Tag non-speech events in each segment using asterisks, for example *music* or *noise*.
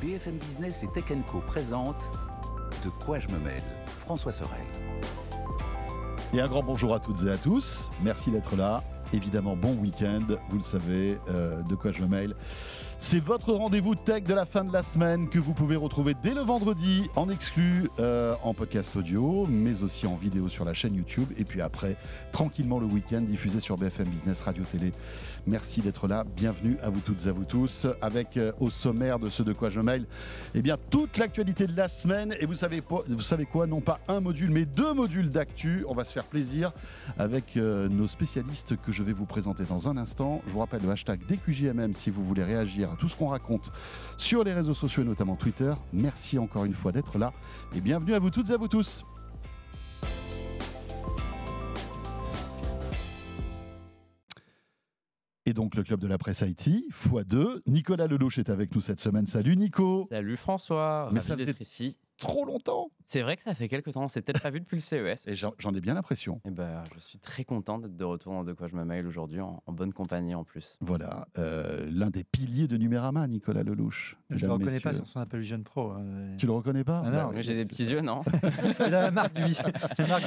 BFM Business et Tech Co présente De quoi je me mêle François Sorel. Et un grand bonjour à toutes et à tous. Merci d'être là. Évidemment, bon week-end. Vous le savez, euh, de quoi je me mêle c'est votre rendez-vous tech de la fin de la semaine que vous pouvez retrouver dès le vendredi en exclu euh, en podcast audio, mais aussi en vidéo sur la chaîne YouTube. Et puis après, tranquillement le week-end, diffusé sur BFM Business Radio Télé. Merci d'être là. Bienvenue à vous toutes et à vous tous. Avec euh, au sommaire de ce de quoi je mail, eh bien, toute l'actualité de la semaine. Et vous savez, vous savez quoi Non pas un module, mais deux modules d'actu. On va se faire plaisir avec euh, nos spécialistes que je vais vous présenter dans un instant. Je vous rappelle le hashtag DQJMM si vous voulez réagir à tout ce qu'on raconte sur les réseaux sociaux et notamment Twitter. Merci encore une fois d'être là et bienvenue à vous toutes et à vous tous. Et donc le club de la presse IT, x2. Nicolas Lelouch est avec nous cette semaine. Salut Nico. Salut François. Merci d'être ici trop longtemps. C'est vrai que ça fait quelques temps, on s'est peut-être pas vu depuis le CES. Et j'en ai bien l'impression. Et eh ben, je suis très content d'être de retour dans De quoi je me mail aujourd'hui, en, bonne compagnie en plus. Voilà, euh, l'un des piliers de Numérama, Nicolas Lelouch. Je ne le reconnais pas sur son Apple Vision Pro. Euh. Tu le reconnais pas Non, non j'ai des petits yeux, non *laughs* la *laughs* la marque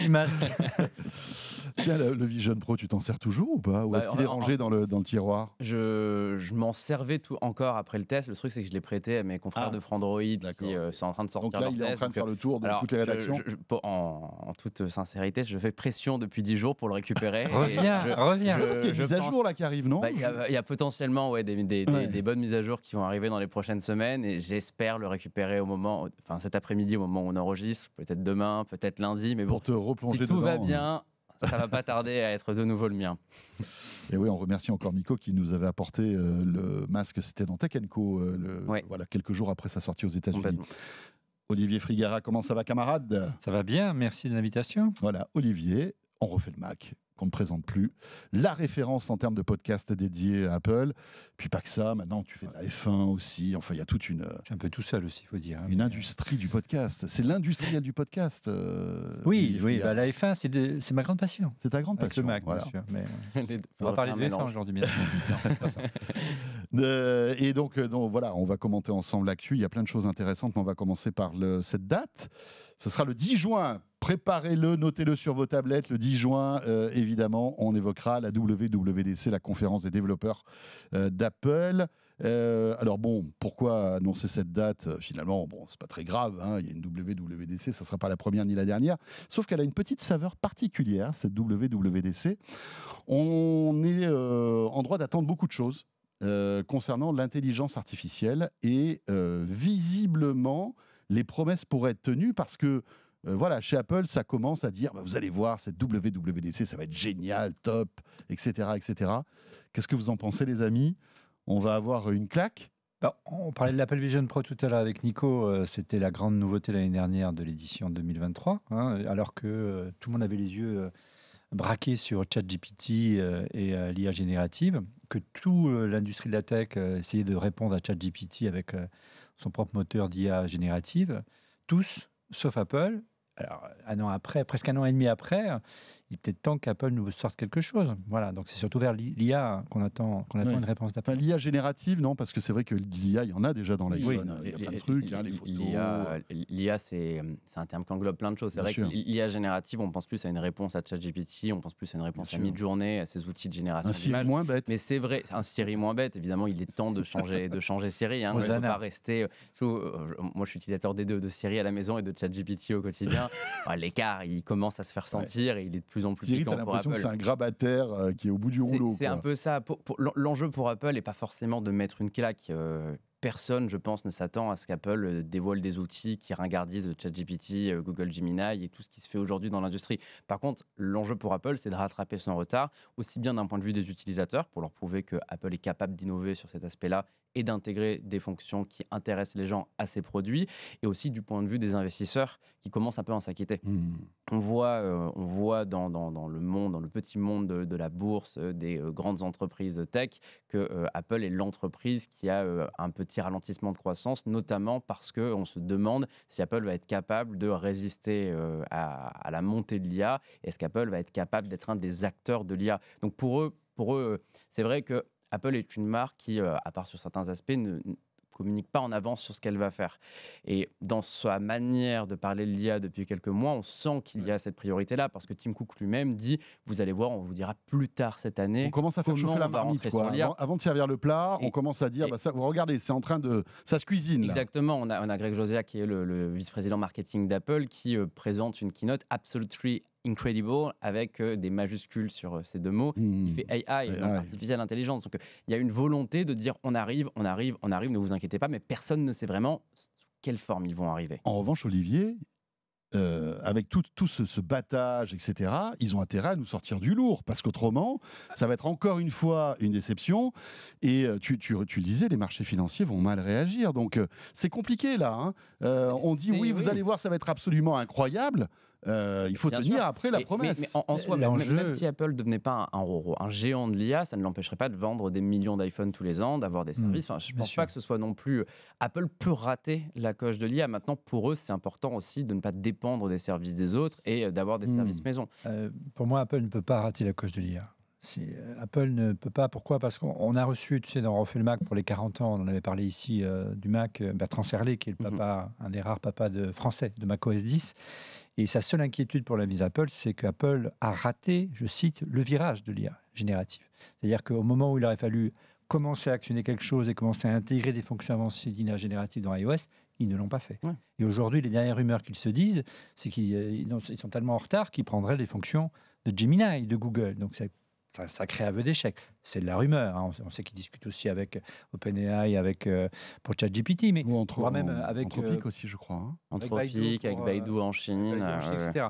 du masque. *laughs* Tiens, le, le, Vision Pro, tu t'en sers toujours ou pas Ou bah, est-ce qu'il est rangé dans le, dans le tiroir Je, je m'en servais tout, encore après le test. Le truc, c'est que je l'ai prêté à mes confrères ah, de Frandroid qui euh, sont en train de sortir. Donc là, il est en train de faire le tour de toutes les rédactions. en, toute sincérité, je fais pression depuis 10 jours pour le récupérer. reviens, *laughs* reviens. Je, y a des mises à jour là qui arrivent, non bah, Il y, a potentiellement ouais, des, des, bonnes mises à jour qui vont arriver dans les prochaines semaines et j'espère le récupérer au moment, enfin cet après-midi, au moment où on enregistre, peut-être demain, peut-être lundi. Mais pour te replonger si tout va euh. bien, ça va pas tarder à être de nouveau le mien. Et oui, on remercie encore Nico qui nous avait apporté euh, le masque, c'était dans Tech euh, voilà, quelques jours après sa sortie aux États-Unis. Olivier Frigara, comment ça va camarade Ça va bien, merci de l'invitation. Voilà, Olivier, on refait le Mac qu'on ne présente plus, la référence en termes de podcast dédié à Apple, puis pas que ça, maintenant tu fais la F1 aussi, enfin il y a toute une... Je suis un peu tout seul aussi, il faut dire. Hein, une euh, industrie du podcast, c'est l'industrie du podcast. Euh, oui, bah, la F1 c'est, ma grande passion. C'est ta grande passion. Le Mac, Mais... Euh, *laughs* on va parler de F1 aujourd'hui, bien *laughs* et donc, donc, voilà, on va commenter ensemble l'actu, il y a plein de choses intéressantes, on va commencer par cette date. Ce sera le 10 juin. Préparez-le, notez-le sur vos tablettes. Le 10 juin, euh, évidemment, on évoquera la WWDC, la conférence des développeurs euh, d'Apple. Euh, alors bon, pourquoi annoncer cette date Finalement, bon, c'est pas très grave. Hein. il y a une WWDC, ne sera pas la première ni la dernière. Sauf qu'elle a une petite saveur particulière cette WWDC. On est en droit d'attendre beaucoup de choses concernant l'intelligence artificielle et visiblement les promesses pourraient être tenues parce que euh, voilà, chez Apple, ça commence à dire bah, vous allez voir, cette WWDC, ça va être génial, top, etc. etc. Qu'est-ce que vous en pensez, les amis On va avoir une claque bah, On parlait de l'Apple Vision Pro tout à l'heure avec Nico. Euh, c'était la grande nouveauté l'année dernière de l'édition 2023, hein, alors que euh, tout le monde avait les yeux braqués sur ChatGPT et l'IA générative, que toute l'industrie de la tech essayait de répondre à ChatGPT avec son propre moteur d'IA générative, tous, sauf Apple. Alors, un an après, presque un an et demi après, il est peut-être temps qu'Apple nous sorte quelque chose. Voilà, donc c'est surtout vers l'IA qu'on attend, qu'on attend une réponse d'Apple. L'IA générative, non, parce que c'est vrai que l'IA, il y en a déjà dans l'iPhone. Oui, hein, il y a plein de trucs, hein, les photos. L'IA, euh. c'est un terme qui englobe plein de choses. C'est vrai que l'IA générative, on pense plus à une réponse à ChatGPT, on pense plus à une réponse à mid-journée, à ces outils de génération. Un Siri moins bête. Mais c'est vrai, un Siri moins bête, évidemment, il est temps de changer, de changer Siri. Hein, ne pas rester. Euh, euh, moi, je suis utilisateur des deux, de Siri à la maison et de ChatGPT au quotidien. *laughs* L'écart, il commence à se faire sentir et il est de plus plus en plus t'as l'impression que c'est un grabataire euh, qui est au bout du rouleau. C'est un peu ça. Pour, L'enjeu pour Apple n'est pas forcément de mettre une claque. Euh, personne, je pense, ne s'attend à ce qu'Apple euh, dévoile des outils qui ringardisent ChatGPT, Google Gemini et tout ce qui se fait aujourd'hui dans l'industrie. Par contre, l'enjeu pour Apple, c'est de rattraper son retard, aussi bien d'un point de vue des utilisateurs, pour leur prouver que Apple est capable d'innover sur cet aspect-là et d'intégrer des fonctions qui intéressent les gens à ces produits et aussi du point de vue des investisseurs qui commencent un peu à s'inquiéter. Mmh. On voit, euh, on voit dans, le monde, dans le petit monde de, la bourse, euh, des euh, grandes entreprises de tech, que Apple est l'entreprise qui a un petit ralentissement de croissance, notamment parce que on se demande si Apple va être capable de résister à, à la montée de l'IA, est-ce qu'Apple va être capable d'être un des acteurs de l'IA. Donc pour eux, pour eux, c'est vrai que Apple est une marque qui, euh, à part sur certains aspects, ne, communique pas en avance sur ce qu'elle va faire. Et dans sa manière de parler de l'IA depuis quelques mois, on sent qu'il y a cette priorité-là, parce que Tim Cook lui-même dit, vous allez voir, on vous dira plus tard cette année. On commence à faire chauffer la marmite, Avant, de servir le plat, on commence à dire, bah, regardez, c'est en train de... ça se cuisine. Exactement, on a, on a Greg Josia, qui est le, vice-président marketing d'Apple, qui euh, présente une keynote absolument incredible avec euh, des majuscules sur euh, ces deux mots Il mmh. fait AI, AI. artificielle intelligence. Donc euh, il y a une volonté de dire on arrive, on arrive, on arrive, ne vous inquiétez pas, mais personne ne sait vraiment sous quelle forme ils vont arriver. En revanche, Olivier, avec tout, tout ce, battage, etc., ils ont intérêt à nous sortir du lourd, parce qu'autrement, ça va être encore une fois une déception. Et tu, tu, tu le disais, les marchés financiers vont mal réagir. Donc c'est compliqué là. Hein. on dit oui, vous allez voir, ça va être absolument incroyable. Euh, il faut tenir après la promesse. en, soi, même, si Apple devenait pas un, un, un géant de l'IA, ça ne l'empêcherait pas de vendre des millions d'iPhone tous les ans, d'avoir des mmh, services. enfin, je ne pense pas que ce soit non plus. Euh, Apple peut rater la coche de l'IA. Maintenant, pour eux, c'est important aussi de ne pas dépendre des services des autres et euh, d'avoir des mmh. services maison. pour moi, Apple ne peut pas rater la coche de l'IA. Apple ne peut pas. Pourquoi Parce qu'on a reçu, tu sais, dans Refait le Mac pour les 40 ans, on en avait parlé ici du Mac, Bertrand Serlet, qui est le mmh papa, un des rares papas de, français de Mac OS 10, et sa seule inquiétude pour la à Apple, c'est qu'Apple a raté, je cite, le virage de l'IA générative. C'est-à-dire qu'au moment où il aurait fallu commencer à actionner quelque chose et commencer à intégrer des fonctions avancées d'IA générative dans iOS, ils ne l'ont pas fait. Et aujourd'hui, les dernières rumeurs qu'ils se disent, c'est qu'ils euh, sont tellement en retard qu'ils prendraient les fonctions de Gemini, de Google. Donc ça c'est un sacré aveu d'échec. C'est de la rumeur. Hein. On, sait qu'ils discutent aussi avec euh, OpenAI, avec euh, pour ChatGPT, mais Ou trouvera même euh, avec Anthropique aussi, je crois. Hein. Anthropique, avec Baidu, en Chine, etc.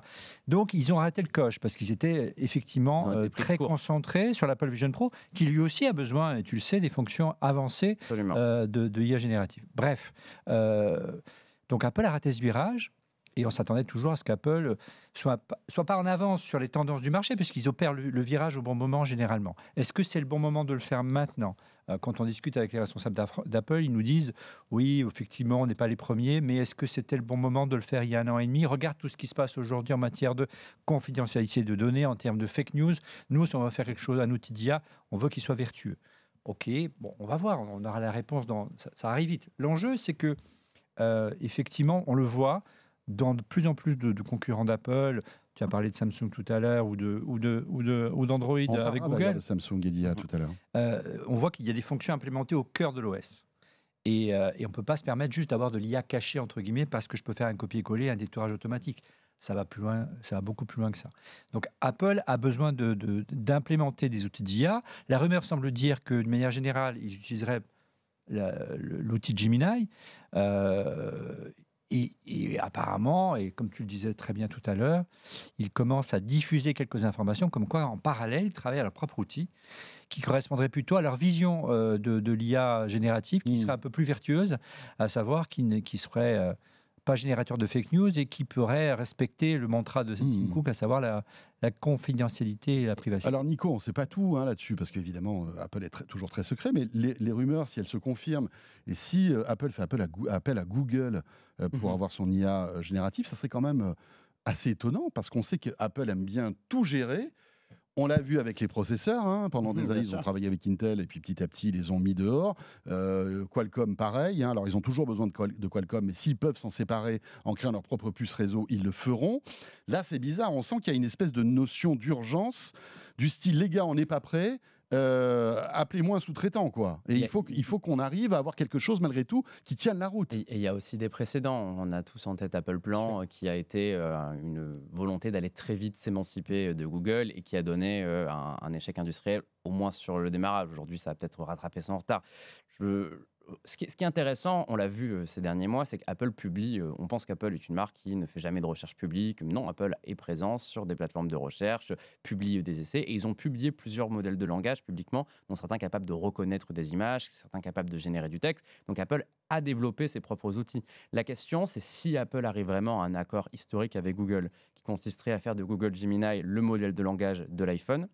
Donc ils ont raté le coche parce qu'ils étaient effectivement très concentrés sur l'Apple Vision Pro, qui lui aussi a besoin, et tu le sais, des fonctions avancées de, de, IA générative. Bref, donc Apple a raté ce virage. Et on s'attendait toujours à ce qu'Apple soit, soit pas en avance sur les tendances du marché, puisqu'ils opèrent le, virage au bon moment généralement. Est-ce que c'est le bon moment de le faire maintenant euh, Quand on discute avec les responsables d'Apple, ils nous disent oui, effectivement, on n'est pas les premiers, mais est-ce que c'était le bon moment de le faire il y a un an et demi Regarde tout ce qui se passe aujourd'hui en matière de confidentialité de données, en termes de fake news. Nous, si on va faire quelque chose, un outil d'IA, on veut qu'il soit vertueux. Ok, bon, on va voir, on aura la réponse dans. Ça, arrive vite. L'enjeu, c'est que, euh, effectivement, on le voit dans de plus en plus de, concurrents d'Apple. Tu as parlé de Samsung tout à l'heure ou de ou de ou de ou d'Android avec Google. Samsung et d'IA mmh. tout à l'heure. Euh, on voit qu'il y a des fonctions implémentées au cœur de l'OS. Et, euh, et, on ne peut pas se permettre juste d'avoir de l'IA cachée entre guillemets parce que je peux faire un copier-coller, un détourage automatique. Ça va plus loin, ça va beaucoup plus loin que ça. Donc Apple a besoin d'implémenter de, d'implémenter des outils d'IA. La rumeur semble dire que de manière générale, ils utiliseraient l'outil Gemini. Euh, et, apparemment, et comme tu le disais très bien tout à l'heure, ils commencent à diffuser quelques informations comme quoi, en parallèle, ils travaillent à leur propre outil qui correspondrait plutôt à leur vision euh, de, l'IA générative, qui hmm. serait un peu plus vertueuse, à savoir qui, qui serait euh, pas générateur de fake news et qui pourrait respecter le mantra de cette hmm. Cook, à savoir la, confidentialité et la privation. Alors Nico, on ne sait pas tout hein, là-dessus, parce qu'évidemment, euh, Apple est toujours très secret, mais les, rumeurs, si elles se confirment, et si euh, Apple fait appel à, à Google euh, pour mhm. avoir son IA génératif, ça serait quand même assez étonnant, parce qu'on sait qu'Apple aime bien tout gérer, on l'a vu avec les processeurs. Hein. Pendant mmh, des années, ils ont travaillé avec Intel et puis petit à petit, ils les ont mis dehors. Euh, Qualcomm, pareil. Hein. Alors, ils ont toujours besoin de, de Qualcomm, mais s'ils peuvent s'en séparer en créant leur propre puce réseau, ils le feront. Là, c'est bizarre. On sent qu'il y a une espèce de notion d'urgence, du style les gars, on n'est pas prêts. Euh, appelez-moi un sous-traitant, quoi. Et il, faut, faut qu'on arrive à avoir quelque chose, malgré tout, qui tienne la route. Et il y a aussi des précédents. On a tous en tête Apple Plan, qui a été euh, une volonté d'aller très vite s'émanciper euh, de Google et qui a donné un, échec industriel, au moins sur le démarrage. Aujourd'hui, ça a peut-être rattrapé son retard. Je, ce qui, est intéressant, on l'a vu euh, ces derniers mois, c'est qu'Apple publie, euh, on pense qu'Apple est une marque qui ne fait jamais de recherche publique. Non, Apple est présent sur des plateformes de recherche, publie des essais, et ils ont publié plusieurs modèles de langage publiquement, dont certains capables de reconnaître des images, certains capables de générer du texte. Donc Apple a développé ses propres outils. La question, c'est si Apple arrive vraiment à un accord historique avec Google, qui consisterait à faire de Google Gemini le modèle de langage de l'iPhone.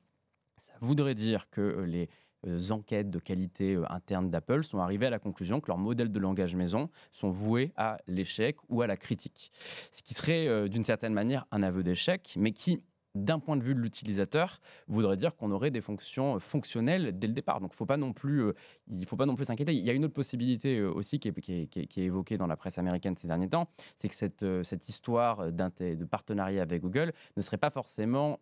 Ça voudrait dire que euh, les euh, euh, enquêtes de qualité euh, interne d'Apple sont arrivées à la conclusion que leurs modèles de langage maison sont voués à l'échec ou à la critique. Ce qui serait d'une certaine manière un aveu d'échec, mais qui, d'un point de vue de l'utilisateur, voudrait dire qu'on aurait des fonctions fonctionnelles dès le départ. Donc, faut pas non plus, il faut pas non plus s'inquiéter. Il y a une autre possibilité aussi qui est, qui, évoquée dans la presse américaine ces derniers temps, c'est que cette, cette histoire de partenariat avec Google ne serait pas forcément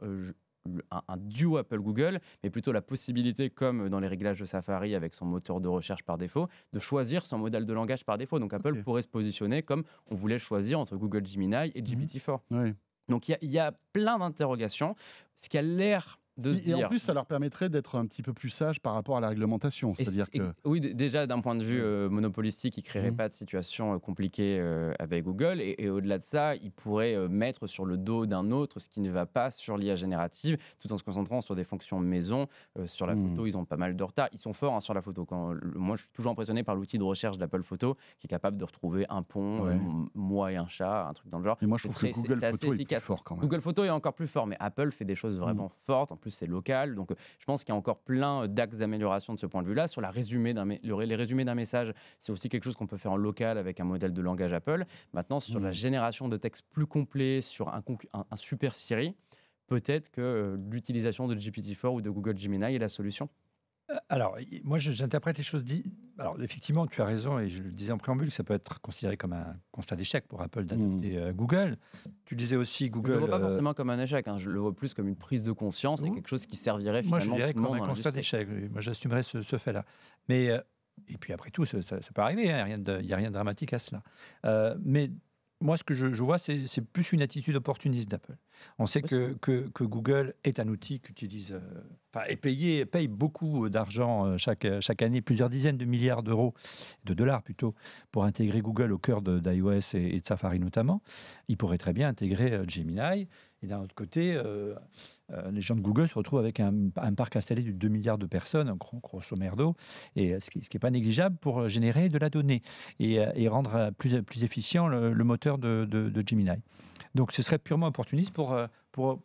un, duo Apple-Google, mais plutôt la possibilité, comme dans les réglages de Safari avec son moteur de recherche par défaut, de choisir son modèle de langage par défaut. Donc Apple pourrait se positionner comme on voulait choisir entre Google Gemini et mhm. GPT-4. Donc il y, y, a plein d'interrogations. Ce qui a l'air et en plus, ça leur permettrait d'être un petit peu plus sage par rapport à la réglementation. C'est-à-dire que. Oui, déjà, d'un point de vue euh, monopolistique, ils ne créeraient mmh. pas de situation euh, compliquée euh, avec Google. Et, au-delà de ça, ils pourraient mettre sur le dos d'un autre ce qui ne va pas sur l'IA générative, tout en se concentrant sur des fonctions maison. sur la mmh. photo, ils ont pas mal de retard. Ils sont forts hein, sur la photo. moi, je suis toujours impressionné par l'outil de recherche d'Apple Photo, qui est capable de retrouver un pont, moi et un chat, un truc dans le genre. Et moi, je trouve que Google Photo est, plus fort quand même. Google Photo est encore plus fort, mais Apple fait des choses vraiment mmh. fortes. En c'est local. Donc, euh, je pense qu'il y a encore plein euh, d'axes d'amélioration de ce point de vue-là. Sur la résumé les résumés d'un message, c'est aussi quelque chose qu'on peut faire en local avec un modèle de langage Apple. Maintenant, sur la mmh. génération de textes plus complets, sur un, super Siri, peut-être que euh, l'utilisation de GPT-4 ou de Google Gemini est la solution. Euh, alors, moi, j'interprète les choses. Alors, effectivement, tu as raison, et je le disais en préambule, ça peut être considéré comme un constat d'échec pour Apple d'adopter mmh. euh, Google. Tu disais aussi Google. Je ne le vois pas euh, forcément comme un échec, hein. je le vois plus comme une prise de conscience et mmh. quelque chose qui servirait finalement. Moi, je dirais comme un constat d'échec. Moi, j'assumerais ce, fait-là. Mais, et puis après tout, ça, peut arriver, hein. il n'y a, rien de dramatique à cela. mais moi, ce que je, vois, c'est plus une attitude opportuniste d'Apple. On sait que, que, Google est un outil qu'utilise, euh, paye beaucoup euh, d'argent euh, chaque, chaque année, plusieurs dizaines de milliards d'euros, de dollars plutôt, pour intégrer Google au cœur d'iOS et, et, de Safari notamment. Il pourrait très bien intégrer Gemini et d'un autre côté, euh, euh, les gens de Google se retrouvent avec un, parc installé de 2 milliards de personnes, gros, grosso merdo, et euh, ce qui n'est pas négligeable pour générer de la donnée et, rendre plus, plus efficient le, moteur de, de, Gemini. Donc ce serait purement opportuniste pour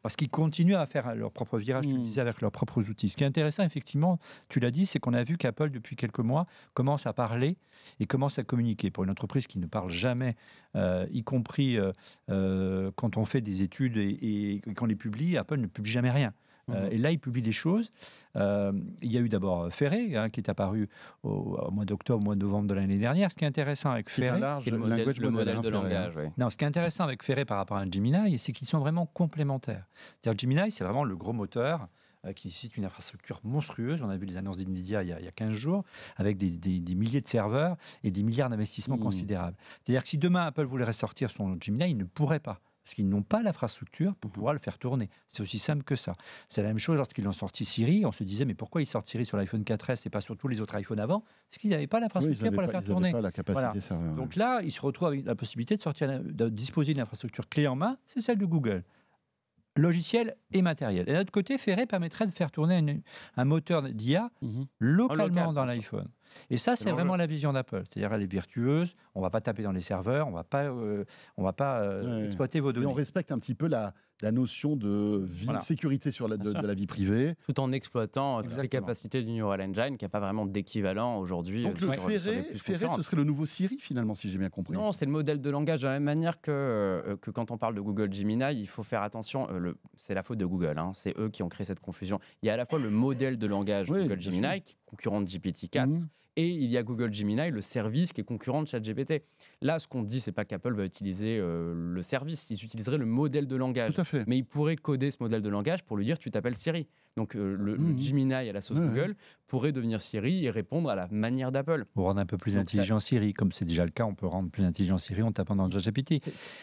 parce qu'ils continuent à faire leur propre virage, tu hmm. disais, avec leurs propres outils. Ce qui est intéressant, effectivement, tu l'as dit, c'est qu'on a vu qu'Apple, depuis quelques mois, commence à parler et commence à communiquer. Pour une entreprise qui ne parle jamais, euh, y compris euh, euh, quand on fait des études et, quand et qu'on les publie, Apple ne publie jamais rien. Euh, mhm. et là, il publie des choses. Euh, il y a eu d'abord euh, Ferré, hein, qui est apparu au, mois d'octobre, au mois de novembre de l'année dernière. Ce qui est intéressant avec Ferré, le, de langage. Non, ce qui est intéressant avec Ferré par rapport à Gemini, c'est qu'ils sont vraiment complémentaires. C'est-à-dire Gemini, c'est vraiment le gros moteur qui nécessite une infrastructure monstrueuse. On a vu les annonces d'NVIDIA il, y a, 15 jours, avec des, milliers de serveurs et des milliards d'investissements mmh. considérables. C'est-à-dire que si demain Apple voulait ressortir son Gemini, il ne pourrait pas parce qu'ils n'ont pas l'infrastructure pour mmh pouvoir le faire tourner. C'est aussi simple que ça. C'est la même chose lorsqu'ils ont sorti Siri. On se disait, mais pourquoi ils sortent Siri sur l'iPhone 4S et pas sur tous les autres iPhones avant Parce qu'ils n'avaient pas l'infrastructure pour le la faire tourner. voilà. Donc là, ils se retrouvent avec la possibilité de, sortir, de disposer d'une infrastructure clé en main, c'est celle de Google logiciel et matériel. Et d'un autre côté, Ferré permettrait de faire tourner un moteur d'IA mmh localement dans l'iPhone. Et ça, c'est vraiment la vision d'Apple. C'est-à-dire, elle est vertueuse, on ne va pas taper dans les serveurs, on ne va pas, euh, on va pas euh, exploiter vos données. Et on respecte un petit peu la, notion de sécurité sur la, de, la vie privée. Tout en exploitant euh, toutes les capacités du Neural Engine, qui n'a pas vraiment d'équivalent aujourd'hui. Donc le Ferré, ce serait le nouveau Siri, finalement, si j'ai bien compris. Non, c'est le modèle de langage. De la même manière que, que quand on parle de Google Gemini, il faut faire attention. c'est la faute de Google. Hein, c'est eux qui ont créé cette confusion. Il y a à la fois le modèle de langage Google Gemini, qui concurrent de GPT-4, et il y a Google Gemini, le service qui est concurrent de ChatGPT. Là, ce qu'on dit, c'est pas qu'Apple va utiliser euh, le service, ils utiliseraient le modèle de langage. Mais ils pourraient coder ce modèle de langage pour lui dire tu t'appelles Siri. Donc euh, le, mmh. Gemini à la sauce Google pourrait devenir Siri et répondre à la manière d'Apple. Pour rendre un peu plus intelligent Siri, comme c'est déjà le cas, on peut rendre plus intelligent Siri en tapant dans ChatGPT.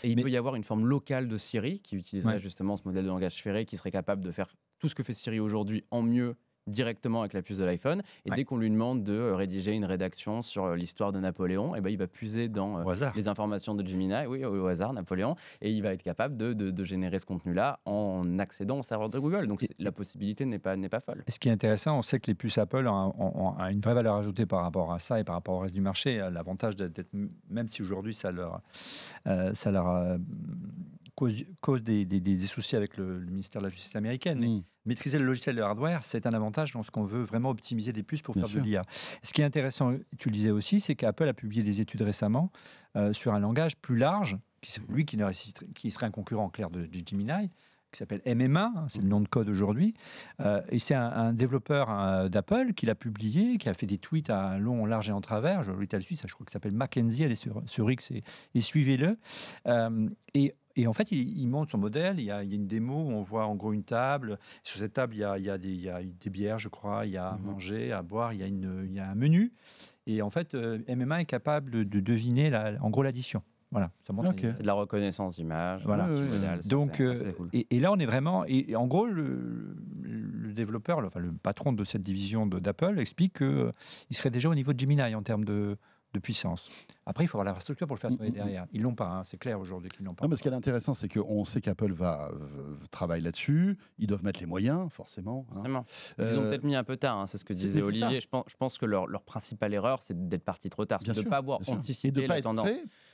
Et il peut y avoir une forme locale de Siri qui utiliserait justement ce modèle de langage ferré qui serait capable de faire tout ce que fait Siri aujourd'hui en mieux directement avec la puce de l'iPhone. Et dès qu'on lui demande de euh, rédiger une rédaction sur euh, l'histoire de Napoléon, et eh ben, il va puiser dans euh, les informations de Gemini, oui, au hasard, Napoléon, et il va être capable de, générer ce contenu-là en accédant au serveur de Google. Donc la possibilité n'est pas, pas folle. ce qui est intéressant, on sait que les puces Apple ont, une vraie valeur ajoutée par rapport à ça et par rapport au reste du marché. L'avantage d'être, même si aujourd'hui ça leur, ça leur cause, des, soucis avec le, ministère de la Justice américaine. Mm. maîtriser le logiciel et le hardware, c'est un avantage lorsqu'on veut vraiment optimiser des puces pour faire de l'IA. Ce qui est intéressant, tu le disais aussi, c'est qu'Apple a publié des études récemment euh, sur un langage plus large, qui, lui qui, qui serait un concurrent clair de, de Gemini, qui s'appelle MMA, hein, c'est le nom de code aujourd'hui, euh, et c'est un, développeur d'Apple qui l'a publié, qui a fait des tweets à long, large et en travers, je le ça je crois qu'il s'appelle Mackenzie, elle est sur, X et, suivez-le. Euh, et et en fait, il, il, monte son modèle. Il y, a, une démo où on voit en gros une table. Sur cette table, il y a, des, bières, je crois. Il y a à mhm. manger, à boire. Il y a, une, un menu. Et en fait, euh, MMA est capable de deviner en gros l'addition. Voilà, ça montre okay. de la reconnaissance d'image. Voilà. Donc, et, là, on est vraiment. Et, en gros, le, développeur, le, enfin, le patron de cette division d'Apple explique qu'il euh, serait déjà au niveau de Gemini en termes de, de puissance. Après, il faut avoir structure pour le faire mm, mm, mm. derrière. Ils l'ont pas, hein, c'est clair aujourd'hui qu'ils l'ont pas. Non, mais ce qui est intéressant, c'est qu'on sait qu'Apple va travailler travaille là-dessus. Ils doivent mettre les moyens, forcément. Hein. Ils euh, ont peut-être mis un peu tard. Hein, c'est ce que disait Olivier. Je pense, je pense, que leur, principale erreur, c'est d'être parti trop tard, c'est de ne pas avoir anticipé de pas Être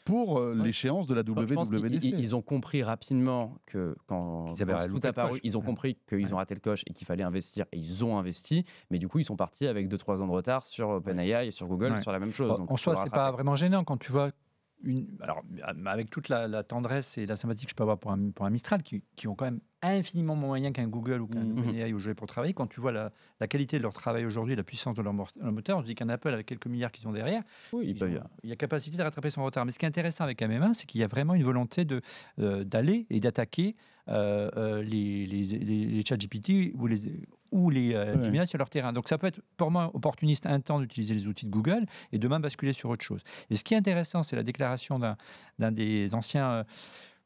pour euh, l'échéance de la WWDC. Ils, ont compris rapidement que quand, tout a apparu, ils ont compris qu'ils ont raté le coche et qu'il fallait investir et ils ont investi. Mais du coup, ils sont partis avec 2-3 ans de retard sur OpenAI et sur Google sur la même chose. en soi, c'est pas vraiment gênant quand tu vois une, alors, avec toute la, tendresse et la sympathie que je peux avoir pour un, pour un Mistral, qui, ont quand même infiniment moins moyen qu'un Google ou qu'un mm. mm-hmm. où je aujourd'hui pour travailler. Quand tu vois la, qualité de leur travail aujourd'hui, la puissance de leur, moteur, on se dit qu'un Apple avec quelques milliards qu'ils ont derrière, il, y a... capacité de rattraper son retard. Mais ce qui est intéressant avec MMA, c'est qu'il y a vraiment une volonté de, euh, d'aller et d'attaquer euh, euh, les, les, les, chats GPT ou les, ou les sur leur terrain. Donc ça peut être pour moi opportuniste un temps d'utiliser les outils de Google et demain basculer sur autre chose. Et ce qui est intéressant, c'est la déclaration d'un, d'un des anciens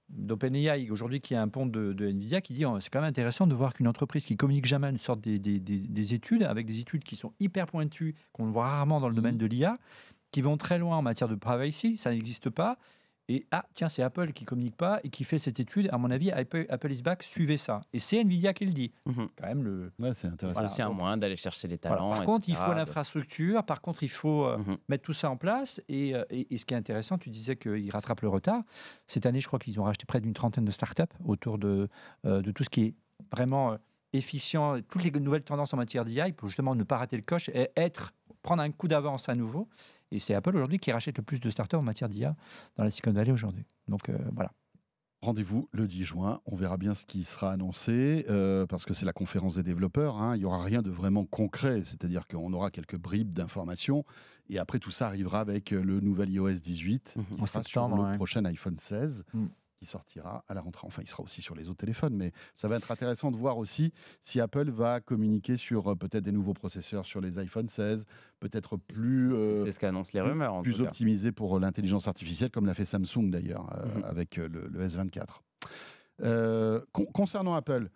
d'OpenAI aujourd'hui qui est un pont de, Nvidia qui dit oh, c'est quand même intéressant de voir qu'une entreprise qui communique jamais une sorte des, des, études avec des études qui sont hyper pointues qu'on voit rarement dans le domaine mmh. de l'IA qui vont très loin en matière de privacy ça n'existe pas et ah, tiens, c'est Apple qui communique pas et qui fait cette étude. À mon avis, Apple, Apple is back, suivez ça. Et c'est Nvidia qui le dit. Mhm. Quand même, le. c'est intéressant. un moyen d'aller chercher les talents. Par contre, il faut l'infrastructure. Par contre, il faut euh, mhm. mettre tout ça en place. Euh, et, et, ce qui est intéressant, tu disais qu'ils rattrapent le retard. Cette année, je crois qu'ils ont racheté près d'une trentaine de startups autour de, euh, de tout ce qui est vraiment efficient, toutes les nouvelles tendances en matière d'IA pour justement ne pas rater le coche et être prendre un coup d'avance à nouveau. Et c'est Apple aujourd'hui qui rachète le plus de start-up en matière d'IA dans la Silicon Valley aujourd'hui. Donc euh, voilà. Rendez-vous le 10 juin, on verra bien ce qui sera annoncé, euh, parce que c'est la conférence des développeurs, hein. il n'y aura rien de vraiment concret, c'est-à-dire qu'on aura quelques bribes d'informations, et après tout ça arrivera avec euh, le nouvel iOS 18, mmh. qui sera sur le prochain iPhone 16 qui sortira à la rentrée. Enfin, il sera aussi sur les autres téléphones, mais ça va être intéressant de voir aussi si Apple va communiquer sur euh, peut-être des nouveaux processeurs sur les iPhone 16, peut-être plus. Euh, c'est ce qu'annoncent les rumeurs. En plus optimisé pour euh, l'intelligence artificielle, comme l'a fait Samsung d'ailleurs mhm. avec le, S24. concernant Apple,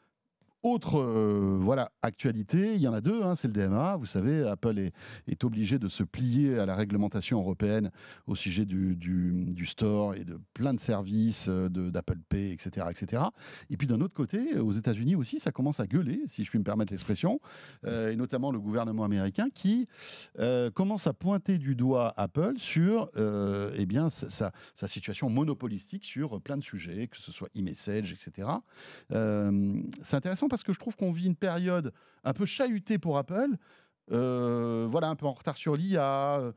autre euh, voilà actualité, il y en a deux, hein, c'est le DMA. Vous savez, Apple est, est, obligé de se plier à la réglementation européenne au sujet du, store et de plein de services euh, d'Apple Pay, etc., etc. Et puis d'un autre côté, aux États-Unis aussi, ça commence à gueuler, si je puis me permettre l'expression, euh, et notamment le gouvernement américain qui commence à pointer du doigt Apple sur eh bien, sa, sa, situation monopolistique sur plein de sujets, que ce soit e-message, etc. c'est intéressant parce que je trouve qu'on vit une période un peu chahutée pour Apple. Euh, voilà, un peu en retard sur l'IA, euh,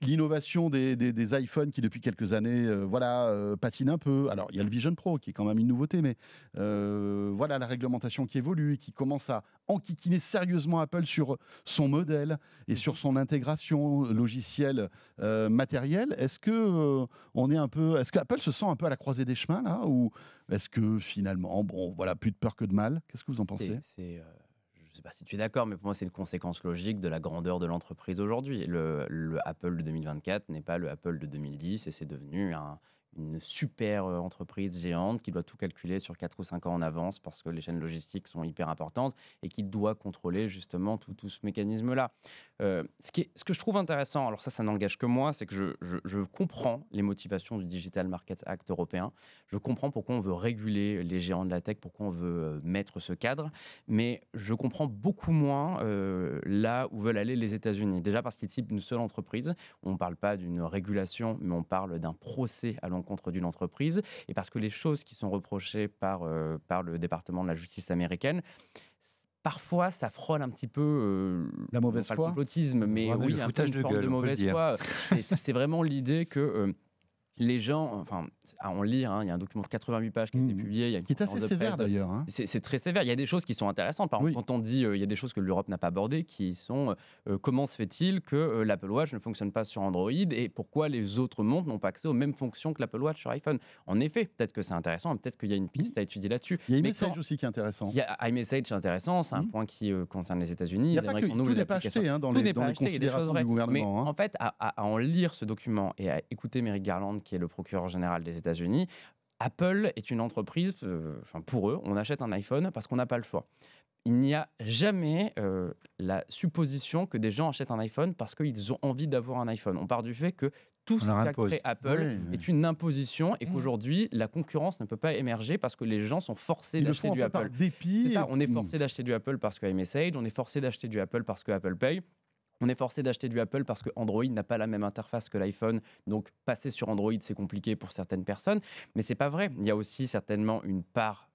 l'innovation des, des, iPhones qui depuis quelques années euh, voilà euh, patine un peu. Alors il y a le Vision Pro qui est quand même une nouveauté, mais euh, voilà la réglementation qui évolue, et qui commence à enquiquiner sérieusement Apple sur son modèle et sur son intégration logicielle matérielle. Est-ce que on est un peu, est-ce qu'Apple se sent un peu à la croisée des chemins là, ou est-ce que finalement bon voilà plus de peur que de mal Qu'est-ce que vous en pensez je ne sais pas si tu es d'accord, mais pour moi, c'est une conséquence logique de la grandeur de l'entreprise aujourd'hui. le, Apple de 2024 n'est pas le Apple de 2010 et c'est devenu un, une super euh, entreprise géante qui doit tout calculer sur 4 ou 5 ans en avance parce que les chaînes logistiques sont hyper importantes et qui doit contrôler justement tout, ce mécanisme-là. Euh, ce, qui est, ce que je trouve intéressant, alors ça, ça n'engage que moi, c'est que je, je, comprends les motivations du Digital Markets Act européen. Je comprends pourquoi on veut réguler les géants de la tech, pourquoi on veut euh, mettre ce cadre, mais je comprends beaucoup moins là où veulent aller les États-Unis. Déjà parce qu'ils ciblent une seule entreprise. On ne parle pas d'une régulation, mais on parle d'un procès à long contre d'une entreprise et parce que les choses qui sont reprochées par, euh, par le département de la justice américaine, parfois ça frôle un petit peu euh, la mauvaise foi, le complotisme, mais oui, un une de forme de mauvaise foi. C'est vraiment l'idée que euh, les gens, enfin, à en lire, hein, il y a un document de 88 pages qui a été mmh. publié. Y a qui est assez sévère d'ailleurs. Hein. C'est très sévère. Il y a des choses qui sont intéressantes. Par exemple, quand on dit euh, il y a des choses que l'Europe n'a pas abordées, qui sont euh, comment se fait-il que euh, l'Apple Watch ne fonctionne pas sur Android et pourquoi les autres montres n'ont pas accès aux mêmes fonctions que l'Apple Watch sur iPhone. En effet, peut-être que c'est intéressant, peut-être qu'il y a une piste mmh. à étudier là-dessus. Il y a iMessage aussi qui est intéressant. Il y a iMessage intéressant, c'est un mmh. point qui concerne les États-Unis. Il n'y pas acheté hein, dans dans les considérations du gouvernement. Mais hein. en fait, à, en lire ce document et à écouter Mary Garland qui est le procureur général des États-Unis, Apple est une entreprise, euh, pour eux, on achète un iPhone parce qu'on n'a pas le choix. Il n'y a jamais euh, la supposition que des gens achètent un iPhone parce qu'ils ont envie d'avoir un iPhone. On part du fait que tout ce qu'a créé Apple est une imposition et mmh. qu'aujourd'hui la concurrence ne peut pas émerger parce que les gens sont forcés d'acheter du Apple. on est forcé d'acheter du Apple parce que iMessage, on est forcé d'acheter du Apple parce que Apple Pay on est forcé d'acheter du Apple parce que Android n'a pas la même interface que l'iPhone. Donc passer sur Android, c'est compliqué pour certaines personnes. Mais c'est pas vrai. Il y a aussi certainement une part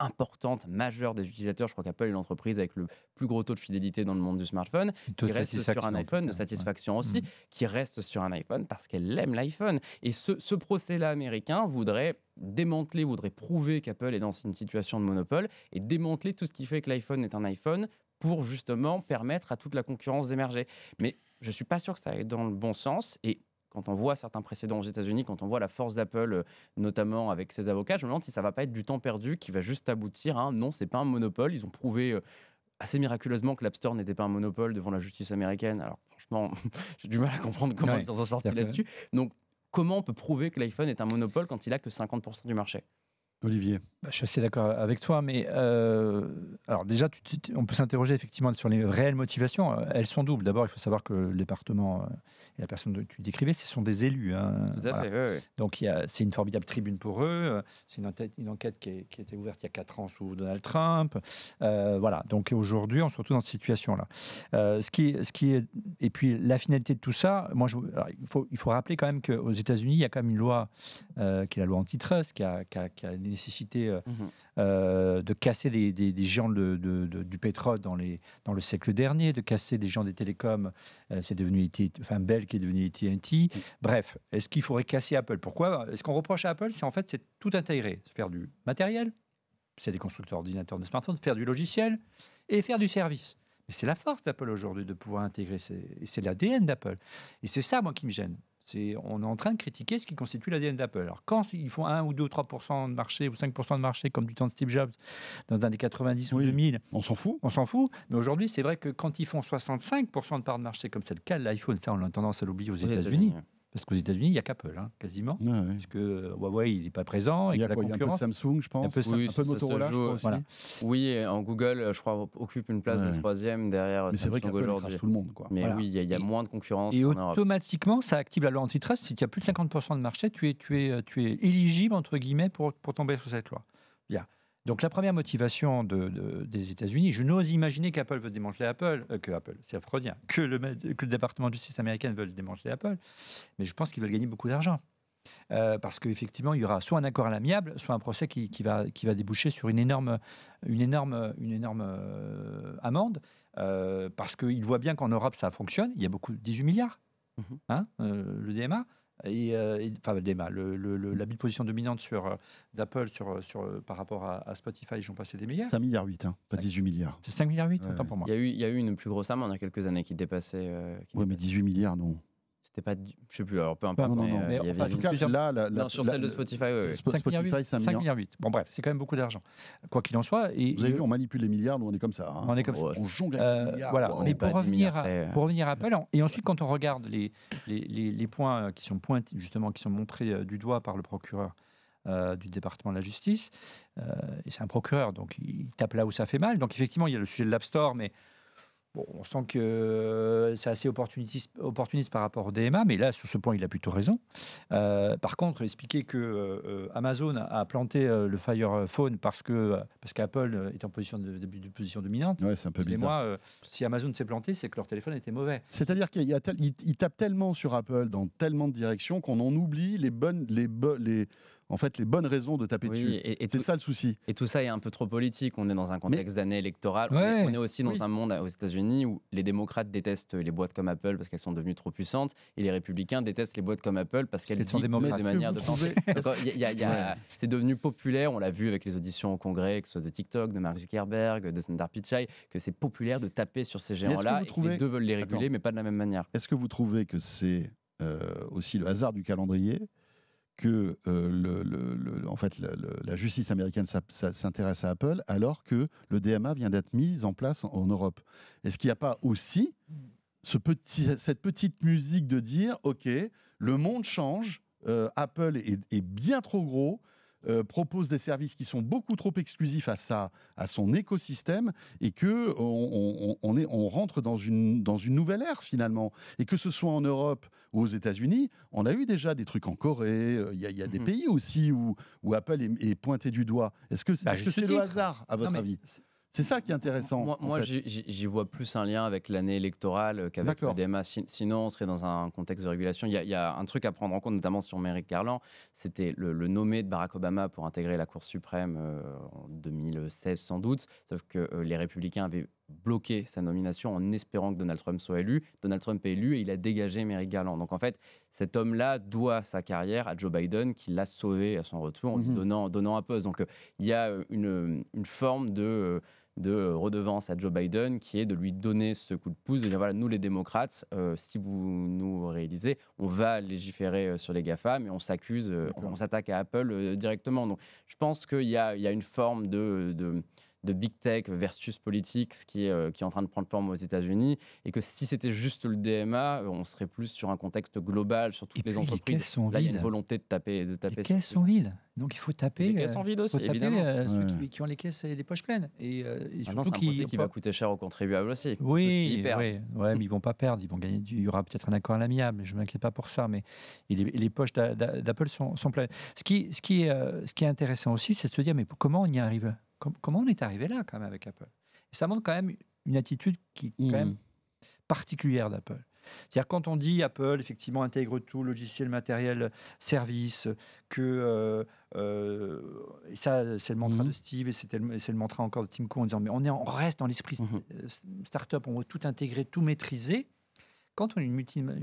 importante, majeure des utilisateurs. Je crois qu'Apple est l'entreprise avec le plus gros taux de fidélité dans le monde du smartphone, qui reste sur un iPhone, de satisfaction aussi, mm. qui reste sur un iPhone parce qu'elle aime l'iPhone. Et ce, ce procès-là américain voudrait démanteler, voudrait prouver qu'Apple est dans une situation de monopole et démanteler tout ce qui fait que l'iPhone est un iPhone pour justement permettre à toute la concurrence d'émerger. Mais je ne suis pas sûr que ça aille dans le bon sens. Et quand on voit certains précédents aux États-Unis, quand on voit la force d'Apple, euh, notamment avec ses avocats, je me demande si ça va pas être du temps perdu qui va juste aboutir à un non, c'est pas un monopole. Ils ont prouvé euh, assez miraculeusement que l'App Store n'était pas un monopole devant la justice américaine. Alors franchement, *laughs* j'ai du mal à comprendre comment ils en sont sortis là-dessus. Donc comment on peut prouver que l'iPhone est un monopole quand il a que 50% du marché Olivier. Bah, je suis assez d'accord avec toi, mais euh, alors déjà, on peut s'interroger effectivement sur les réelles motivations. Euh, elles sont doubles. D'abord, il faut savoir que le département euh, et la personne que tu décrivais, ce sont des élus. Hein. Tout à fait, oui, Donc, c'est une formidable tribune pour eux. C'est une, enquête qui, a été ouverte il y a quatre ans sous Donald Trump. voilà. Donc, aujourd'hui, on se retrouve dans cette situation-là. ce qui, ce est, et puis, la finalité de tout ça, moi, je, il, faut, il faut rappeler quand même qu'aux États-Unis, il y a quand même une loi qui est la loi antitrust qui a, qui a, qui a nécessité euh, mmh euh, de casser des, des, géants de, du pétrole dans, les, dans le siècle dernier, de casser des gens des télécoms, euh, c'est devenu IT, e enfin Bell qui est devenu AT&T. E mmh. Bref, est-ce qu'il faudrait casser Apple Pourquoi Est-ce qu'on reproche à Apple C'est en fait c'est tout intégré, faire du matériel, c'est des constructeurs d'ordinateurs, de smartphones, faire du logiciel et faire du service. Mais c'est la force d'Apple aujourd'hui de pouvoir intégrer, c'est l'ADN d'Apple. Et c'est ça, moi, qui me gêne on est en train de critiquer ce qui constitue l'ADN d'Apple. Alors, quand ils font 1 ou 2 ou 3% de marché ou 5% de marché, comme du temps de Steve Jobs dans les années 90 ou 2000, on s'en fout. On s'en fout. Mais aujourd'hui, c'est vrai que quand ils font 65% de part de marché, comme c'est le cas de l'iPhone, ça on a tendance à l'oublier aux États-Unis, hein. Parce qu'aux États-Unis, il n'y a qu'Apple, hein, quasiment. Ah Parce que euh, Huawei, il n'est pas présent. il y a, la concurrence, y un peu Samsung, je pense. Un peu, de, oui, un Motorola, je crois aussi. Oui, en Google, je crois, occupe une place de troisième derrière. Mais c'est vrai qu'Apple tout le monde. Quoi. Mais oui, il y, a moins de concurrence. Et automatiquement, ça active la loi antitrust. Si tu as plus de 50% de marché, tu es, tu, es, euh, tu es éligible, entre guillemets, pour, pour tomber sur cette loi. Bien. Donc la première motivation des États-Unis, je n'ose imaginer qu'Apple veut démanteler Apple, euh, que Apple, c'est freudien, que le, département de justice américain veut démanteler Apple, mais je pense qu'ils veulent gagner beaucoup d'argent. Euh, parce qu'effectivement, il y aura soit un accord à l'amiable, soit un procès qui, va, qui va déboucher sur une énorme, une énorme, une énorme euh, amende, parce qu'ils voient bien qu'en Europe, ça fonctionne. Il y a beaucoup, 18 milliards, mhm. hein, le DMA et, euh, et enfin le, la position dominante sur euh, d'Apple sur, euh, sur, par rapport à, à Spotify, ils ont passé des milliards. 5 milliards 8, hein, pas 18 milliards. C'est 5 milliards 8, autant pour moi. Il y, a eu, il y a eu une plus grosse amende il y a quelques années qui dépassait. Oui, mais 18 milliards, non. C'était pas. Du... Je sais plus, alors peu importe. Non, non, non, en tout cas, là, la, la, non, sur celle de Spotify, oui. Ouais. 5 milliards. Bon, bref, c'est quand même beaucoup d'argent. Quoi qu'il en soit. Et Vous avez vu, on manipule les milliards, nous on est comme ça. Hein. On est comme oh, ça. On jongle avec euh, les milliards. Voilà, mais pour revenir, à, pour revenir à Apple, et ensuite quand on regarde les, les, les, points euh, qui sont pointés, justement, qui sont montrés euh, du doigt par le procureur du département de la justice. et c'est un procureur, donc il tape là où ça fait mal. Donc effectivement, il y a le sujet de l'App Store, mais on sent que euh, c'est assez opportuniste, opportuniste, par rapport au DMA, mais là, sur ce point, il a plutôt raison. Euh, par contre, expliquer que euh, Amazon a planté le Fire Phone parce que parce qu'Apple est en position de, position dominante. c'est un peu bizarre. Moi, si Amazon s'est planté, c'est que leur téléphone était mauvais. C'est-à-dire qu'il tape tellement sur Apple dans tellement de directions qu'on en oublie les bonnes les, les en fait les bonnes raisons de taper dessus. c'est ça le souci. Et tout ça est un peu trop politique. On est dans un contexte d'année électorale. on, est, aussi dans un monde aux États-Unis où les démocrates détestent les boîtes comme Apple parce qu'elles sont devenues trop puissantes et les républicains détestent les boîtes comme Apple parce qu'elles sont des manières de penser. C'est devenu populaire. On l'a vu avec les auditions au Congrès, que ce soit de TikTok, de Mark Zuckerberg, de Sundar Pichai, que c'est populaire de taper sur ces géants-là. Les deux veulent les réguler, mais pas de la même manière. Est-ce que vous trouvez que c'est euh, aussi le hasard du calendrier que euh, le, en fait, la, justice américaine s'intéresse à Apple, alors que le DMA vient d'être mis en place en, Europe. Est-ce qu'il n'y a pas aussi cette petite musique de dire, OK, le monde change, euh, Apple est, bien trop gros, euh, propose des services qui sont beaucoup trop exclusifs à, à son écosystème et que on, rentre dans une, nouvelle ère finalement. Et que ce soit en Europe ou aux États-Unis, on a eu déjà des trucs en Corée. Euh, il y a, des mmh pays aussi où, Apple est, pointé du doigt. Est-ce que c'est bah, le hasard, à votre avis c'est ça qui est intéressant. Moi, j'y vois plus un lien avec l'année électorale euh, qu'avec le Sinon, on serait dans un contexte de régulation. Il y, a, un truc à prendre en compte, notamment sur Merrick Garland. C'était le, nommé de Barack Obama pour intégrer la Cour suprême euh, en 2016, sans doute. Sauf que euh, les républicains avaient bloqué sa nomination en espérant que Donald Trump soit élu. Donald Trump est élu et il a dégagé Merrick Garland. Donc en fait, cet homme-là doit sa carrière à Joe Biden qui l'a sauvé à son retour en lui mmh donnant, donnant un Donc il y a une, une forme de de euh, redevance à Joe Biden, qui est de lui donner ce coup de pouce, de voilà, nous les démocrates, euh, si vous nous réalisez, on va légiférer euh, sur les GAFA, mais on s'accuse, on s'attaque à Apple directement. Donc je pense qu'il y, y a, une forme de de big tech versus politique, ce qui est, euh, qui est en train de prendre forme aux États-Unis, et que si c'était juste le DMA, on serait plus sur un contexte global, sur toutes les puis, entreprises. Les sont Là, il y a une volonté de taper. De taper les caisses sont vides. Donc il faut taper. Les caisses euh, sont vides aussi, taper, évidemment. Euh, ceux qui, ont les caisses et les poches pleines. Et, euh, et ah qui, va coûter cher aux contribuables aussi. Oui, mais ils vont pas perdre. Ils vont gagner. Du... Il y aura peut-être un accord à l'amiable. Je m'inquiète pas pour ça. Mais les, poches d'Apple sont, pleines. Ce qui, ce, qui est, ce qui est intéressant aussi, c'est de se dire mais comment on y arrive comment on est arrivé là quand même avec Apple Et ça montre quand même une attitude qui est quand hmm. même particulière d'Apple. C'est-à-dire quand on dit Apple effectivement intègre tout, logiciel, matériel, service, que euh, euh, ça c'est le mantra hmm. de Steve et c'est le, le, mantra encore de Tim Cook en disant mais on, est, reste dans l'esprit hmm. euh, startup, on veut tout intégrer, tout maîtriser quand on est une,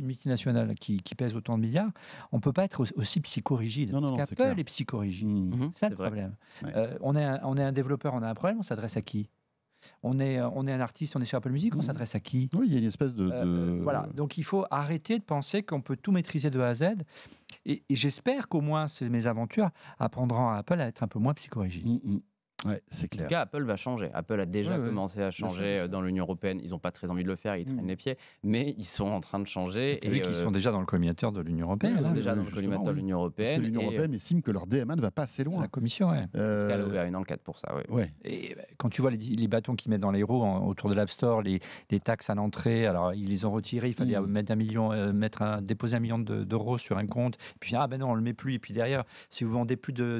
multinationale qui, pèse autant de milliards, on ne peut pas être aussi psychorigide. Non, non, parce qu'Apple est, psychorigide. Mhm, c'est le problème. Euh, on, est un, on est un développeur, on a un problème, on s'adresse à qui on est, euh, on est un artiste, on est sur Apple Music, on mhm. s'adresse à qui Oui, il y a une espèce de, euh, voilà, donc il faut arrêter de penser qu'on peut tout maîtriser de A à Z. Et, j'espère qu'au moins, ces mes aventures, apprendront à Apple à être un peu moins psychorigide. Mm, mm c'est En tout cas, Apple va changer. Apple a déjà commencé à changer euh, dans l'Union européenne. Ils n'ont pas très envie de le faire, ils traînent mm. les pieds, mais ils sont en train de changer. Et, ils euh, sont déjà dans le collimateur de l'Union européenne. Ils sont hein, déjà dans le collimateur de l'Union européenne. L'Union européenne estime que leur DMA ne va pas assez loin. La Commission, oui. Euh, elle a ouvert une enquête pour ça, oui. Et bah, quand tu vois les, bâtons qu'ils mettent dans les roues autour de l'App Store, les, taxes à l'entrée, alors ils les ont retirés. Il fallait mm. mettre un million, mettre un, déposer un million d'euros sur un compte. Puis ah ben non, on le met plus. Et puis derrière, si vous vendez plus de,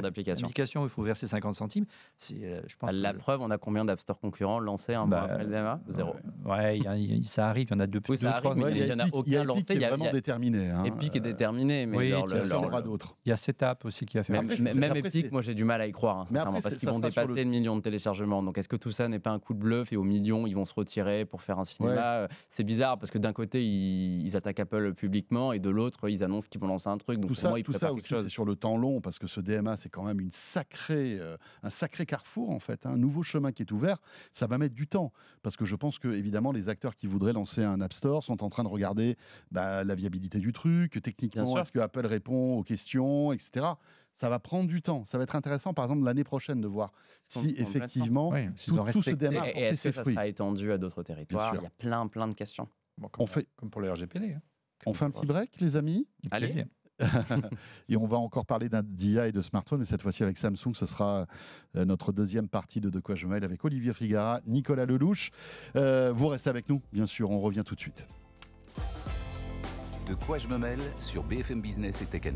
d'applications, il faut verser 50 centimes. Euh, je pense la preuve, on a combien d'app Store concurrents lancés un bah, après le euh, Zéro. Ouais, ça arrive, il y en a deux, oui, ça arrive, trois. Il n'y en a aucun lancé. Il vraiment déterminé. Epic est déterminé, mais il y aura hein, euh, d'autres. Il y a cette app aussi qui a fait. Même Epic, moi j'ai du mal à y croire, hein, parce qu'ils vont dépasser le million de téléchargements. Donc est-ce que tout ça n'est pas un coup de bluff et au million ils vont se retirer pour faire un cinéma C'est bizarre parce que d'un côté ils attaquent Apple publiquement et de l'autre ils annoncent qu'ils vont lancer un truc. Donc tout ça, tout ça aussi c'est sur le temps long parce que ce DMA c'est quand même une sacrée euh, un sacré carrefour, en fait, hein, un nouveau chemin qui est ouvert. Ça va mettre du temps, parce que je pense que, évidemment, les acteurs qui voudraient lancer un App Store sont en train de regarder bah, la viabilité du truc, techniquement, est-ce que Apple répond aux questions, etc ça va prendre du temps. Ça va être intéressant, par exemple, l'année prochaine, de voir si effectivement tout, se démarre. Et, ce que ça sera étendu à d'autres territoires Il y a plein, plein de questions. comme, on fait... comme pour le RGPD. Hein. On fait un petit break, les amis Allez et on va encore parler d'IA et de smartphone, mais cette fois-ci avec Samsung, ce sera euh, notre deuxième partie de De quoi je Me mêle avec Olivier Frigara, Nicolas Lelouch. Euh, vous restez avec nous, bien sûr, on revient tout de suite. De quoi je me mêle sur BFM Business et Tech